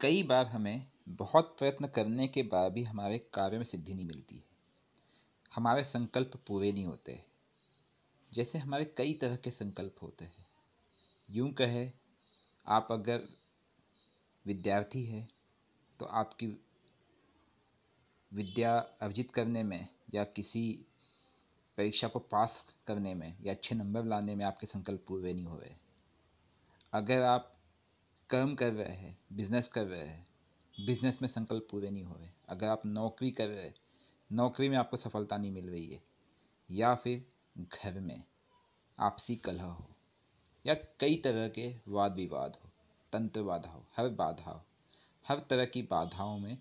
कई बार हमें बहुत प्रयत्न करने के बाद भी हमारे कार्य में सिद्धि नहीं मिलती है हमारे संकल्प पूरे नहीं होते जैसे हमारे कई तरह के संकल्प होते हैं यूं कहे आप अगर विद्यार्थी हैं तो आपकी विद्या अर्जित करने में या किसी परीक्षा को पास करने में या अच्छे नंबर लाने में आपके संकल्प पूरे नहीं हो रहे अगर आप कर्म कर रहे हैं बिजनेस कर रहे हैं बिजनेस में संकल्प पूरे नहीं हो रहे अगर आप नौकरी कर रहे हैं नौकरी में आपको सफलता नहीं मिल रही है या फिर घर में आपसी कलह हो या कई तरह के वाद विवाद हो तंत्र बाधा हो हर बाधा हो हर तरह की बाधाओं में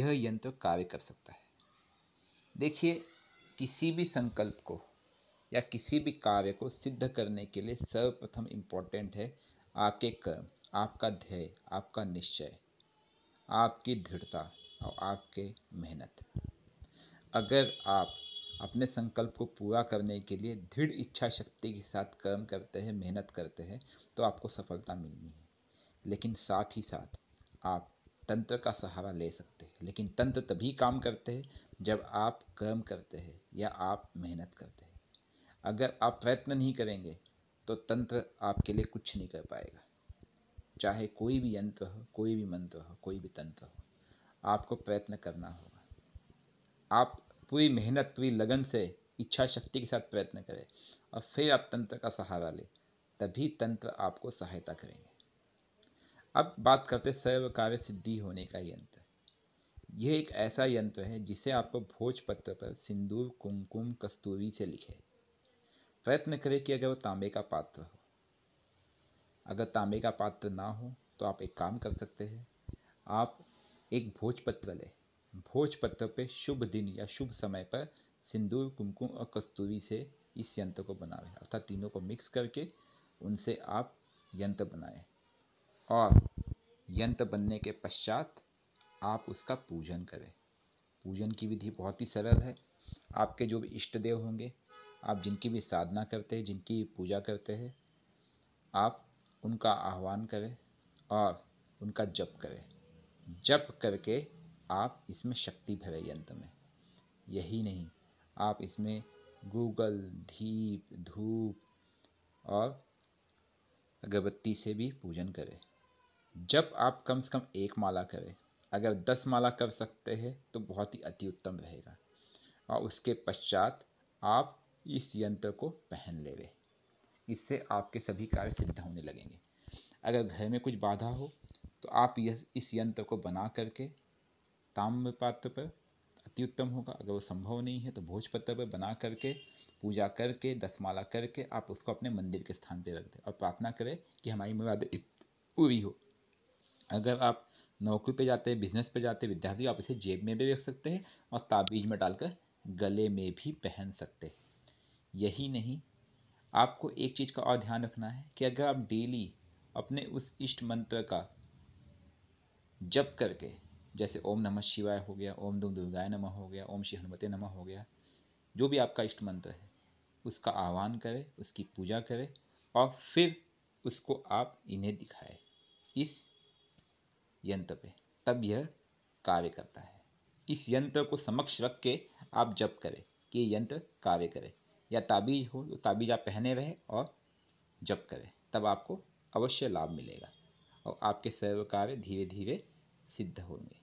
यह यंत्र कार्य कर सकता है देखिए किसी भी संकल्प को या किसी भी कार्य को सिद्ध करने के लिए सर्वप्रथम इम्पोर्टेंट है आपके कर्म आपका ध्येय आपका निश्चय आपकी दृढ़ता और आपके मेहनत अगर आप अपने संकल्प को पूरा करने के लिए दृढ़ इच्छा शक्ति के साथ कर्म करते हैं मेहनत करते हैं तो आपको सफलता मिलनी है लेकिन साथ ही साथ आप तंत्र का सहारा ले सकते हैं लेकिन तंत्र तभी काम करते हैं जब आप कर्म करते हैं या आप मेहनत करते हैं अगर आप प्रयत्न नहीं करेंगे तो तंत्र आपके लिए कुछ नहीं कर पाएगा चाहे कोई भी यंत्र हो कोई भी मंत्र हो कोई भी तंत्र हो आपको प्रयत्न करना होगा आप पूरी मेहनत पूरी लगन से इच्छा शक्ति के साथ प्रयत्न करें और फिर आप तंत्र का सहारा लें तभी तंत्र आपको सहायता करेंगे अब बात करते सर्व कार्य सिद्धि होने का यंत्र यह एक ऐसा यंत्र है जिसे आपको भोजपत्र पर सिंदूर कुमकुम कस्तूरी से लिखे प्रयत्न करें कि अगर वो तांबे का पात्र हो अगर तांबे का पात्र ना हो तो आप एक काम कर सकते हैं आप एक भोजपत्र लें भोजपत्र पे शुभ दिन या शुभ समय पर सिंदूर कुमकुम और कस्तूरी से इस यंत्र को बनावें अर्थात तीनों को मिक्स करके उनसे आप यंत्र बनाएं और यंत्र बनने के पश्चात आप उसका पूजन करें पूजन की विधि बहुत ही सरल है आपके जो भी इष्ट देव होंगे आप जिनकी भी साधना करते हैं जिनकी पूजा करते हैं आप उनका आह्वान करें और उनका जप करें जप करके आप इसमें शक्ति भरे यंत्र में यही नहीं आप इसमें गूगल धीप धूप और अगरबत्ती से भी पूजन करें जब आप कम से कम एक माला करें अगर दस माला कर सकते हैं तो बहुत ही अति उत्तम रहेगा और उसके पश्चात आप इस यंत्र को पहन लेवे इससे आपके सभी कार्य सिद्ध होने लगेंगे अगर घर में कुछ बाधा हो तो आप यह इस यंत्र को बना करके ताम्र पात्र पर अति उत्तम होगा अगर वो संभव नहीं है तो भोजपत्र पर बना करके पूजा करके दसमाला करके आप उसको अपने मंदिर के स्थान पर रख दें और प्रार्थना करें कि हमारी मुराद पूरी हो अगर आप नौकरी पे जाते हैं बिजनेस पे जाते हैं विद्यार्थी आप इसे जेब में भी रख सकते हैं और ताबीज में डालकर गले में भी पहन सकते हैं यही नहीं आपको एक चीज़ का और ध्यान रखना है कि अगर आप डेली अपने उस इष्ट मंत्र का जप करके जैसे ओम नमः शिवाय हो गया ओम दुम दुर्गाय नमः हो गया ओम श्री हनुमते नमः हो गया जो भी आपका इष्ट मंत्र है उसका आह्वान करें उसकी पूजा करें और फिर उसको आप इन्हें दिखाए इस यंत्र पे तब यह कार्य करता है इस यंत्र को समक्ष रख के आप जप करें कि यंत्र कार्य करे या ताबीज़ हो तो ताबीज़ आप पहने रहें और जब करें तब आपको अवश्य लाभ मिलेगा और आपके सर्व कार्य धीरे धीरे सिद्ध होंगे